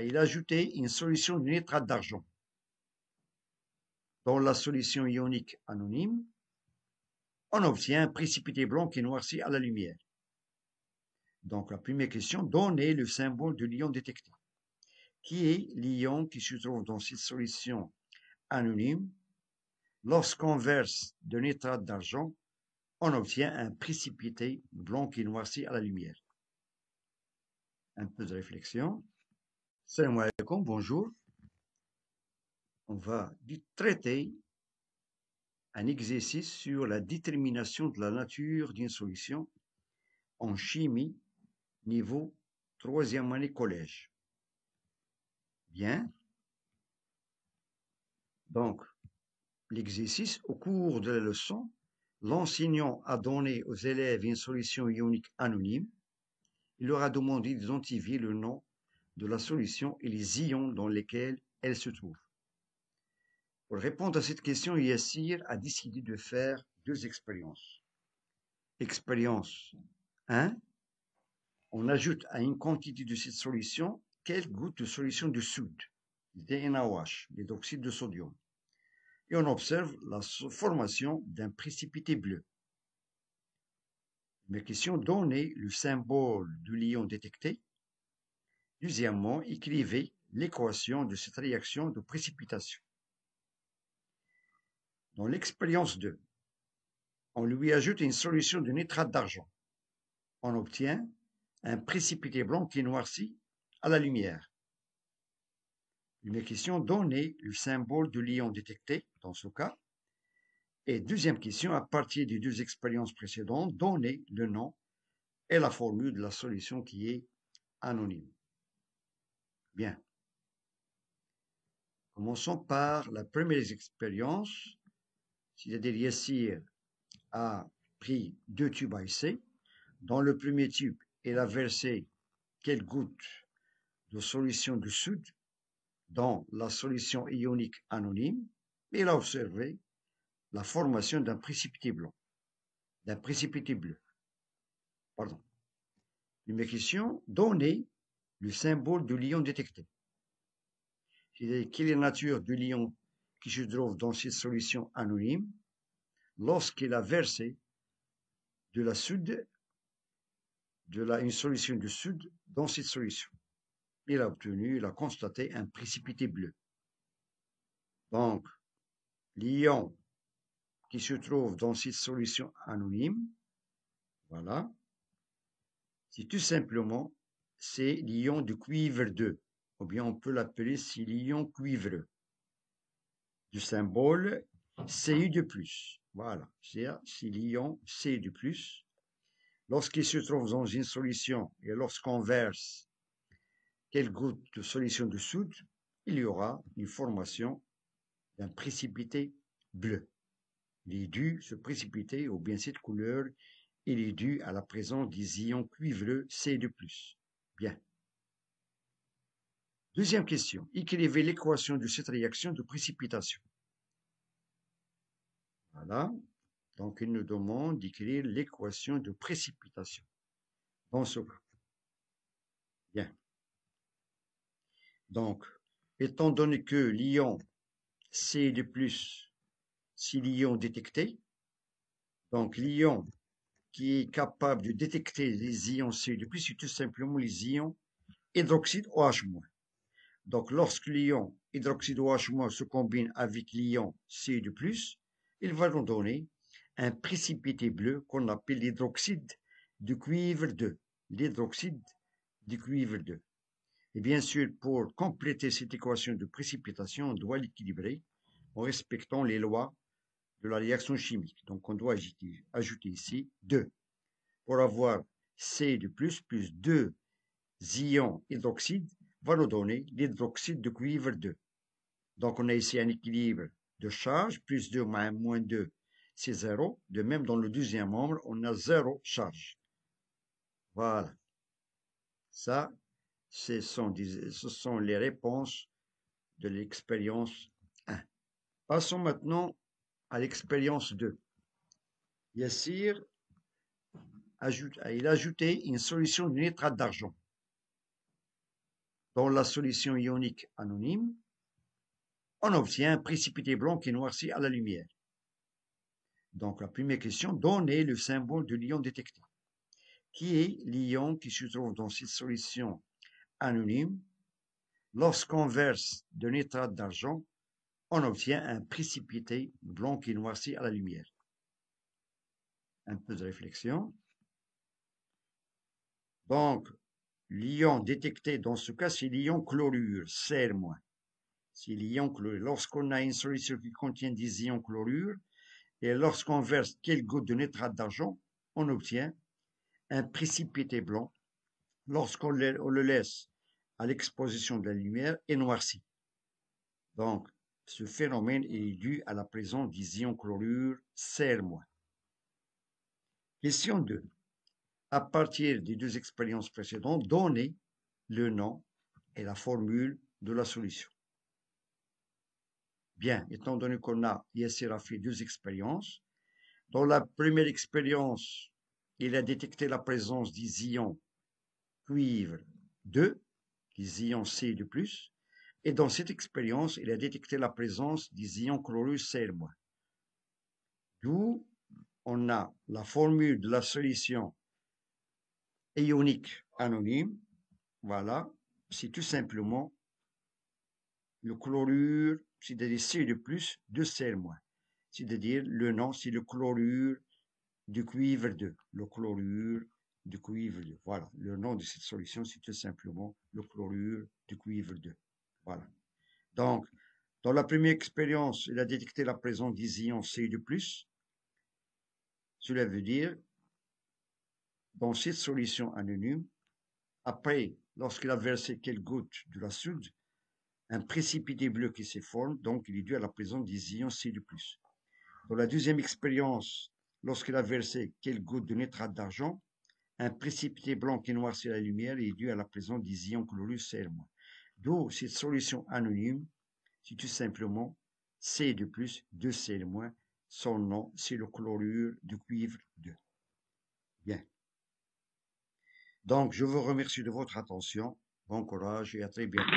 il a une solution de nitrate d'argent dans la solution ionique anonyme, on obtient un précipité blanc qui noircit à la lumière. Donc la première question, donner le symbole de l'ion détecté. Qui est l'ion qui se trouve dans cette solution anonyme Lorsqu'on verse de nitrate d'argent, on obtient un précipité blanc qui noircit à la lumière. Un peu de réflexion bonjour. On va traiter un exercice sur la détermination de la nature d'une solution en chimie, niveau troisième année collège. Bien. Donc, l'exercice au cours de la leçon, l'enseignant a donné aux élèves une solution ionique anonyme. Il leur a demandé d'identifier le nom de la solution et les ions dans lesquels elle se trouve. Pour répondre à cette question, Yassir a décidé de faire deux expériences. Expérience 1. On ajoute à une quantité de cette solution quelques gouttes de solution de soude, DNAOH, l'hydroxyde de sodium, et on observe la formation d'un précipité bleu. Mais question donnée, le symbole du l'ion détecté Deuxièmement, écrivez l'équation de cette réaction de précipitation. Dans l'expérience 2, on lui ajoute une solution de nitrate d'argent. On obtient un précipité blanc qui noircit à la lumière. Une question donnée le symbole du lion détecté, dans ce cas. Et deuxième question, à partir des deux expériences précédentes, donnez le nom et la formule de la solution qui est anonyme. Bien. Commençons par la première expérience. C'est-à-dire Yassir a pris deux tubes à essai. Dans le premier tube, il a versé quelques gouttes de solution du sud dans la solution ionique anonyme. Il a observé la formation d'un précipité blanc, d'un précipité bleu. Pardon. Une question donnée le symbole du lion détecté. cest à quelle est la nature du lion qui se trouve dans cette solution anonyme lorsqu'il a versé de la sud, de la, une solution du sud dans cette solution. Il a obtenu, il a constaté un précipité bleu. Donc, l'ion qui se trouve dans cette solution anonyme, voilà, c'est tout simplement c'est l'ion de cuivre 2, ou bien on peut l'appeler si l'ion cuivre du symbole Cu de plus. Voilà, c'est l'ion C du plus. Lorsqu'il se trouve dans une solution et lorsqu'on verse quelques gouttes de solution de soude, il y aura une formation d'un précipité bleu. Il est dû, ce précipité, ou bien cette couleur, il est dû à la présence des ions cuivreux C de plus. Bien. Deuxième question. écrivez l'équation de cette réaction de précipitation. Voilà. Donc, il nous demande d'écrire l'équation de précipitation. ce Bien. Donc, étant donné que l'ion C de plus, si l'ion détecté, donc l'ion qui est capable de détecter les ions c 2 c'est tout simplement les ions hydroxyde OH-. Donc, lorsque l'ion hydroxyde OH- se combine avec l'ion c 2 il va nous donner un précipité bleu qu'on appelle l'hydroxyde de cuivre 2. L'hydroxyde de cuivre 2. Et bien sûr, pour compléter cette équation de précipitation, on doit l'équilibrer en respectant les lois la réaction chimique. Donc on doit ajouter, ici 2 pour avoir C de plus plus 2 ions hydroxyde va nous donner l'hydroxyde de cuivre 2. Donc on a ici un équilibre de charge, plus 2 moins 2, c'est 0. De même, dans le deuxième membre, on a 0 charge. Voilà. Ça, ce sont, ce sont les réponses de l'expérience 1. Passons maintenant l'expérience 2, Yassir, ajoute, il a ajouté une solution de nitrate d'argent dans la solution ionique anonyme, on obtient un précipité blanc qui noircit à la lumière. Donc la première question, donner le symbole de l'ion détecté. Qui est l'ion qui se trouve dans cette solution anonyme lorsqu'on verse de nitrate d'argent on obtient un précipité blanc qui noircit à la lumière. Un peu de réflexion. Donc, l'ion détecté dans ce cas, c'est l'ion chlorure, serre moins. C'est l'ion Lorsqu'on a une solution qui contient des ions chlorure, et lorsqu'on verse quelques gouttes de nitrate d'argent, on obtient un précipité blanc lorsqu'on le laisse à l'exposition de la lumière et noirci. Donc, ce phénomène est dû à la présence d'ions chlorure serre Question 2. À partir des deux expériences précédentes, donnez le nom et la formule de la solution. Bien, étant donné qu'on a ici a fait deux expériences, dans la première expérience, il a détecté la présence des ions cuivre 2, des ions C de plus, et dans cette expérience, il a détecté la présence des ions chlorure cr D'où on a la formule de la solution ionique anonyme. Voilà, c'est tout simplement le chlorure, c'est-à-dire C de plus, de CR-. C'est-à-dire le nom, c'est le chlorure du cuivre 2. Le chlorure du cuivre 2. Voilà, le nom de cette solution, c'est tout simplement le chlorure du cuivre 2. Voilà. Donc, dans la première expérience, il a détecté la présence des ions C de Cela veut dire, dans cette solution anonyme, après, lorsqu'il a versé quelques gouttes de la soude, un précipité bleu qui se forme, donc il est dû à la présence des ions C+. Dans la deuxième expérience, lorsqu'il a versé quelques gouttes de nitrate d'argent, un précipité blanc qui sur la lumière est dû à la présence des ions chlorus D'où cette solution anonyme, c'est tout simplement C de plus, 2C de moins. Son nom, c'est le chlorure de cuivre 2. Bien. Donc, je vous remercie de votre attention. Bon courage et à très bientôt.